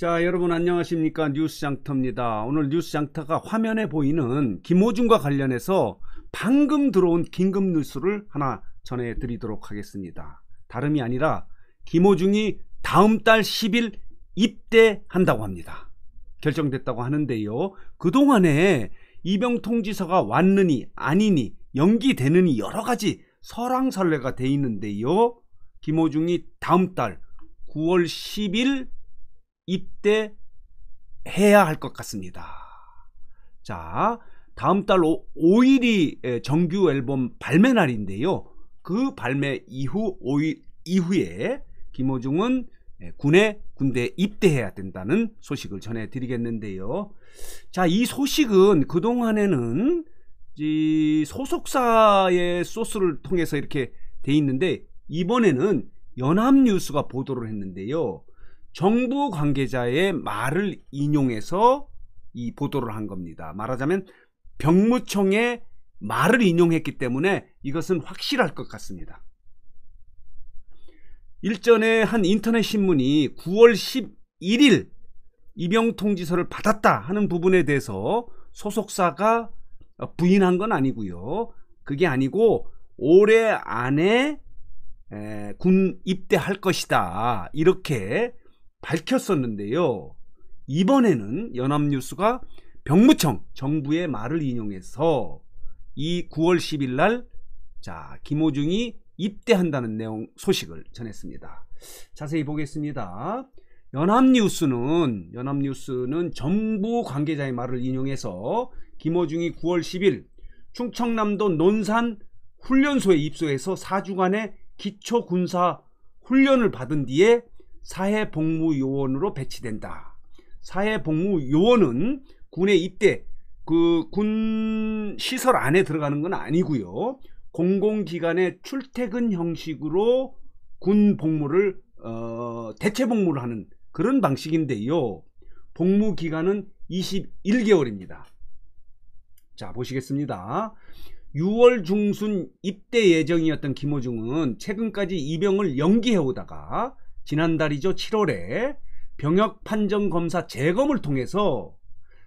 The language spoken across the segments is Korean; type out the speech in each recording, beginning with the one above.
자 여러분 안녕하십니까 뉴스 장터입니다. 오늘 뉴스 장터가 화면에 보이는 김호중과 관련해서 방금 들어온 긴급 뉴스를 하나 전해드리도록 하겠습니다. 다름이 아니라 김호중이 다음 달 10일 입대한다고 합니다. 결정됐다고 하는데요. 그동안에 이병통 지서가 왔느니 아니니 연기되느니 여러 가지 설왕설래가 돼 있는데요. 김호중이 다음 달 9월 10일 입대해야 할 것 같습니다. 자, 다음 달 5일이 예, 정규 앨범 발매 날인데요. 그 발매 이후 5일 이후에 김호중은 예, 군에 군대 입대해야 된다는 소식을 전해드리겠는데요. 자, 이 소식은 그동안에는 이 소속사의 소스를 통해서 이렇게 돼 있는데 이번에는 연합뉴스가 보도를 했는데요. 정부 관계자의 말을 인용해서 이 보도를 한 겁니다. 말하자면 병무청의 말을 인용했기 때문에 이것은 확실할 것 같습니다. 일전에 한 인터넷 신문이 9월 11일 입영 통지서를 받았다 하는 부분에 대해서 소속사가 부인한 건 아니고요. 그게 아니고 올해 안에 군 입대할 것이다 이렇게 밝혔었는데요. 이번에는 연합뉴스가 병무청 정부의 말을 인용해서 이 9월 10일 날 자, 김호중이 입대한다는 내용 소식을 전했습니다. 자세히 보겠습니다. 연합뉴스는 연합뉴스는 정부 관계자의 말을 인용해서 김호중이 9월 10일 충청남도 논산 훈련소에 입소해서 4주간의 기초군사 훈련을 받은 뒤에 사회복무요원으로 배치된다. 사회복무요원은 군의 입대 그 군 시설 안에 들어가는 건 아니고요. 공공기관의 출퇴근 형식으로 군 복무를 어, 대체 복무를 하는 그런 방식인데요. 복무 기간은 21개월입니다. 자 보시겠습니다. 6월 중순 입대 예정이었던 김호중은 최근까지 입영을 연기해오다가 지난달이죠. 7월에 병역 판정 검사 재검을 통해서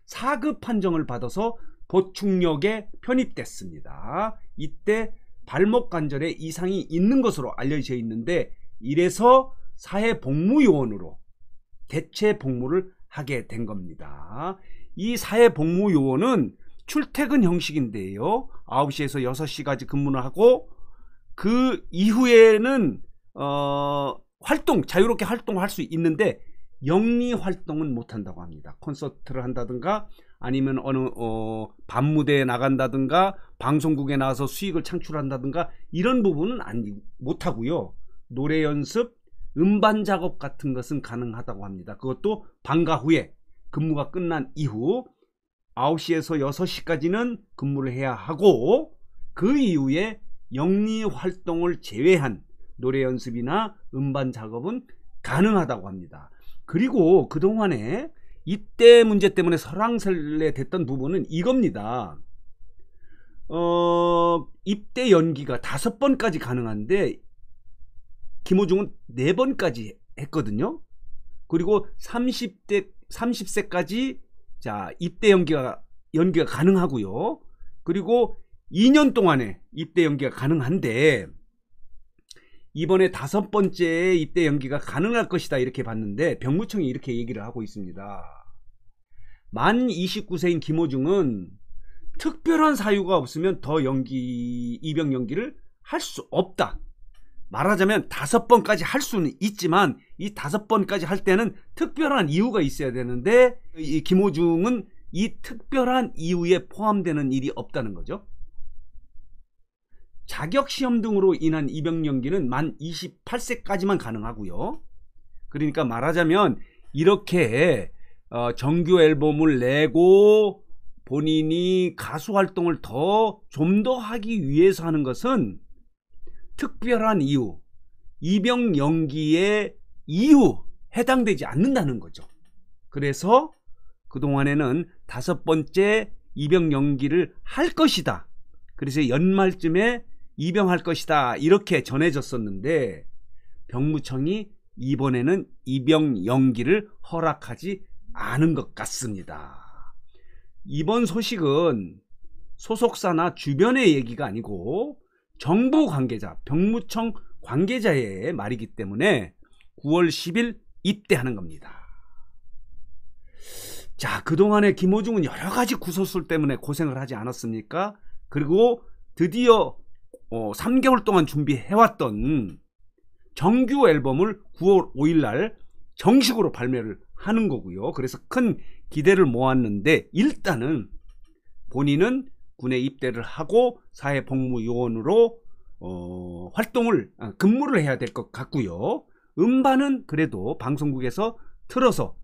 4급 판정을 받아서 보충역에 편입됐습니다. 이때 발목 관절에 이상이 있는 것으로 알려져 있는데 이래서 사회복무요원으로 대체 복무를 하게 된 겁니다. 이 사회복무요원은 출퇴근 형식인데요. 9시에서 6시까지 근무를 하고 그 이후에는 어 활동 자유롭게 활동할 수 있는데 영리 활동은 못한다고 합니다. 콘서트를 한다든가 아니면 어느 어, 밤무대에 나간다든가 방송국에 나와서 수익을 창출한다든가 이런 부분은 못하고요. 노래 연습, 음반 작업 같은 것은 가능하다고 합니다. 그것도 방과 후에 근무가 끝난 이후 9시에서 6시까지는 근무를 해야 하고 그 이후에 영리 활동을 제외한 노래 연습이나 음반 작업은 가능하다고 합니다. 그리고 그동안에 이때 문제 때문에 설왕설래 됐던 부분은 이겁니다. 어, 입대 연기가 다섯 번까지 가능한데 김호중은 네 번까지 했거든요. 그리고 30대 30세까지 자, 입대 연기가 연기가 가능하고요. 그리고 2년 동안에 입대 연기가 가능한데 이번에 다섯 번째 입대 연기가 가능할 것이다 이렇게 봤는데 병무청이 이렇게 얘기를 하고 있습니다. 만 29세인 김호중은 특별한 사유가 없으면 더 연기 입영 연기를 할 수 없다. 말하자면 다섯 번까지 할 수는 있지만 이 다섯 번까지 할 때는 특별한 이유가 있어야 되는데 이 김호중은 이 특별한 이유에 포함되는 일이 없다는 거죠. 자격시험 등으로 인한 입영 연기는 만 28세까지만 가능하고요. 그러니까 말하자면 이렇게 어, 정규 앨범을 내고 본인이 가수 활동을 더 좀더 더 하기 위해서 하는 것은 특별한 이유, 입영 연기의 이유 해당되지 않는다는 거죠. 그래서 그동안에는 다섯 번째 입영 연기를 할 것이다. 그래서 연말쯤에 입영할 것이다 이렇게 전해졌었는데 병무청이 이번에는 입영 연기를 허락하지 않은 것 같습니다. 이번 소식은 소속사나 주변의 얘기가 아니고 정부 관계자, 병무청 관계자의 말이기 때문에 9월 10일 입대하는 겁니다. 자, 그동안에 김호중은 여러 가지 구설술 때문에 고생을 하지 않았습니까? 그리고 드디어 어, 3개월 동안 준비해왔던 정규 앨범을 9월 5일날 정식으로 발매를 하는 거고요. 그래서 큰 기대를 모았는데 일단은 본인은 군에 입대를 하고 사회복무요원으로 어, 활동을 아, 근무를 해야 될 것 같고요. 음반은 그래도 방송국에서 틀어서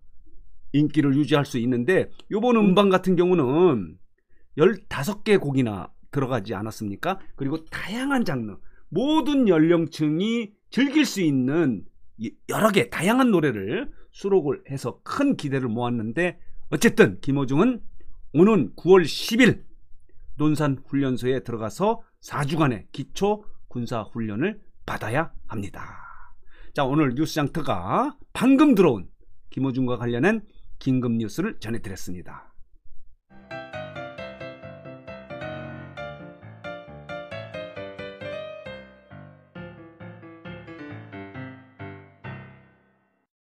인기를 유지할 수 있는데 요번 음. 음반 같은 경우는 15개 곡이나 들어가지 않았습니까? 그리고 다양한 장르, 모든 연령층이 즐길 수 있는 여러 개 다양한 노래를 수록을 해서 큰 기대를 모았는데 어쨌든 김호중은 오는 9월 10일 논산 훈련소에 들어가서 4주간의 기초 군사 훈련을 받아야 합니다. 자, 오늘 뉴스장터가 방금 들어온 김호중과 관련한 긴급 뉴스를 전해드렸습니다.